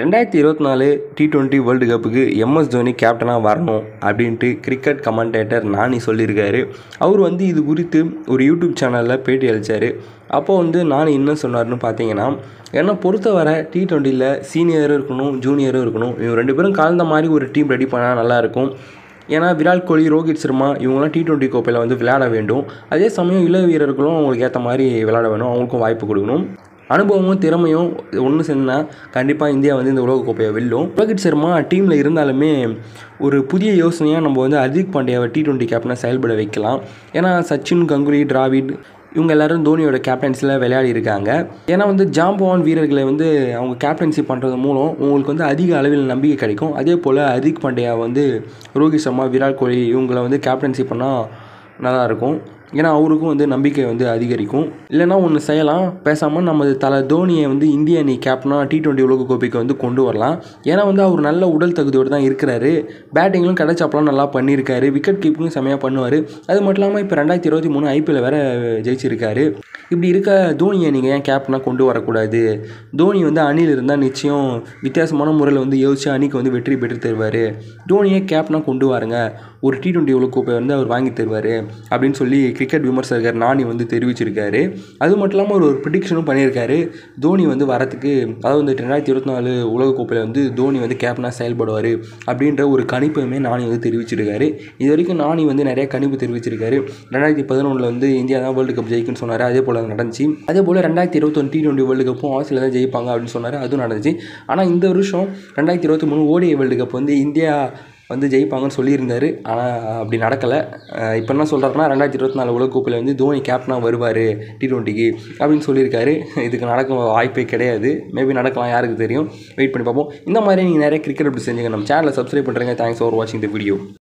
ரெண்டாயிரத்தி இருபத்தி நாலு டி டுவெண்ட்டி வேர்ல்டு கப்புக்கு எம்எஸ் தோனி கேப்டனாக வரணும் அப்படின்ட்டு கிரிக்கெட் கமெண்டேட்டர் நானி சொல்லியிருக்காரு அவர் வந்து இது குறித்து ஒரு யூடியூப் சேனலில் பேட்டி அளித்தார் அப்போது வந்து நான் என்ன சொன்னார்னு பார்த்தீங்கன்னா ஏன்னா பொறுத்தவரை டி டுவெண்ட்டியில் சீனியரும் இருக்கணும் ஜூனியரும் இருக்கணும் இவங்க ரெண்டு பேரும் கலந்த மாதிரி ஒரு டீம் ரெடி பண்ணால் நல்லாயிருக்கும் ஏன்னா விராட் கோலி ரோஹித் சர்மா இவங்களாம் டி டுவெண்ட்டி கோப்பையில் வந்து விளையாட வேண்டும் அதே சமயம் இள வீரர்களும் அவங்களுக்கு ஏற்ற மாதிரி விளையாட வேணும் அவங்களுக்கும் வாய்ப்பு கொடுக்கணும் அனுபவமும் திறமையும் ஒன்று சேர்ந்தா கண்டிப்பாக இந்தியா வந்து இந்த உலகக்கோப்பையை வெல்லும் ரோஹித் சர்மா டீமில் இருந்தாலுமே ஒரு புதிய யோசனையாக நம்ம வந்து அஜித் பாண்டியாவை டி டுவெண்ட்டி கேப்டனாக செயல்பட வைக்கலாம் ஏன்னா சச்சின் கங்குலி டிராவிட் இவங்க எல்லாரும் தோனியோட கேப்டன்சியில் விளையாடி இருக்காங்க ஏன்னா வந்து ஜாம்பவான் வீரர்களை வந்து அவங்க கேப்டன்சி பண்ணுறது மூலம் உங்களுக்கு வந்து அதிக அளவில் நம்பிக்கை கிடைக்கும் அதே போல் ஹர்திக் பாண்டியா வந்து ரோஹித் சர்மா விராட் கோலி இவங்களை வந்து கேப்டன்சி பண்ணால் நல்லாயிருக்கும் ஏன்னா அவருக்கும் வந்து நம்பிக்கை வந்து அதிகரிக்கும் இல்லைனா ஒன்று செய்யலாம் பேசாமல் நம்ம தலை தோனியை வந்து இந்திய அணி கேப்டனாக டி டுவெண்ட்டி கோப்பைக்கு வந்து கொண்டு வரலாம் ஏன்னா வந்து அவர் நல்ல உடல் தகுதியோடு தான் இருக்கிறாரு பேட்டிங்கும் கடைச்சாப்பெல்லாம் நல்லா பண்ணியிருக்காரு விக்கெட் கீப்பிங்கும் செம்மையாக பண்ணுவார் அது மட்டும் இல்லாமல் இப்போ ரெண்டாயிரத்தி இருபத்தி மூணு ஐபிஎல் வேறு ஜெயிச்சிருக்காரு இப்படி இருக்க தோனியை நீங்கள் ஏன் கேப்டனாக கொண்டு வரக்கூடாது தோனி வந்து அணியில் இருந்தால் நிச்சயம் வித்தியாசமான முறையில் வந்து யோசிச்சு அணிக்கு வந்து வெற்றி பெற்று தருவார் தோனியை கேப்டனாக கொண்டு வாருங்க ஒரு டி டுவெண்ட்டி உலக கோப்பை வந்து அவர் வாங்கி தருவார் அப்படின்னு சொல்லி கிரிக்கெட் விமர்சகர் நானி வந்து தெரிவிச்சிருக்காரு அது மட்டும் இல்லாமல் ஒரு ஒரு ப்ரிடிக்ஷனும் பண்ணியிருக்காரு தோனி வந்து வரத்துக்கு அதாவது வந்து ரெண்டாயிரத்தி இருபத்தி நாலு உலகக்கோப்பையில் வந்து தோனி வந்து கேப்டனாக செயல்படுவார் அப்படின்ற ஒரு கணிப்புமே நானி வந்து தெரிவிச்சிருக்காரு இது வரைக்கும் நானி வந்து நிறைய கணிப்பு தெரிவிச்சிருக்காரு ரெண்டாயிரத்தி பதினொன்றில் வந்து இந்தியா தான் வேர்ல்டு கப் ஜெயிக்குன்னு சொன்னார் அதே போல் அது நடந்துச்சு அதே போல் ரெண்டாயிரத்தி இருபத்தொன்று டி டுவெண்ட்டி வேர்ல்டு கப்பும் ஆஸ்திரேலியா தான் ஜெயிப்பாங்க அப்படின்னு சொன்னார் அதுவும் நடந்துச்சு ஆனால் இந்த வருஷம் ரெண்டாயிரத்தி இருபத்தி மூணு ஓடிஐ வேர்ல்டு கப் வந்து இந்தியா வந்து ஜெயிப்பாங்கன்னு சொல்லியிருந்தார் ஆனால் அப்படி நடக்கலை இப்போ என்ன சொல்கிறாருன்னா ரெண்டாயிரத்தி இருபத்தி நாலு உலகக்கோப்பையில் வந்து தோனி கேப்டனாக வருவார் டி டுவெண்ட்டிக்கு அப்படின்னு சொல்லியிருக்காரு இதுக்கு நடக்க வாய்ப்பே கிடையாது மேபி நடக்கலாம் யாருக்கு தெரியும் வெயிட் பண்ணி பார்ப்போம் இந்த மாதிரி நீங்கள் நிறைய கிரிக்கெட் அப்படி செஞ்சுங்க நம்ம சேனலை சப்ஸ்கிரைப் பண்ணுறேங்க தேங்க்ஸ் ஃபார் வாட்சிங் த வீடியோ